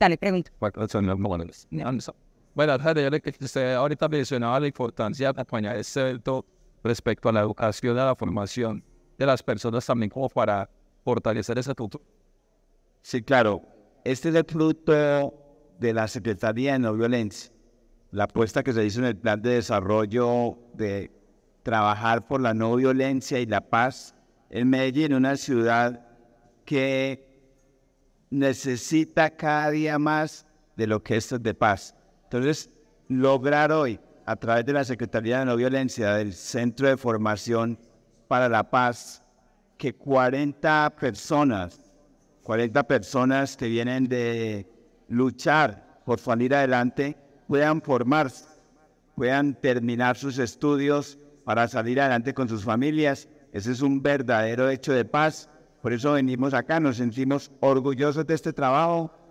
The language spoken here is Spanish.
Dale, pregunto. son los Bueno, ahorita mencionaba la importancia de acompañar este evento respecto a la educación, a la formación de las personas también como para fortalecer ese futuro. Sí, claro. Este es el fruto de la Secretaría de No Violencia. La apuesta que se hizo en el plan de desarrollo de trabajar por la no violencia y la paz en Medellín, una ciudad que necesita cada día más de lo que es de paz. Entonces, lograr hoy, a través de la Secretaría de No Violencia, del Centro de Formación para la Paz, que 40 personas, 40 personas que vienen de luchar por salir adelante, puedan formarse, puedan terminar sus estudios para salir adelante con sus familias. Ese es un verdadero hecho de paz por eso venimos acá, nos sentimos orgullosos de este trabajo,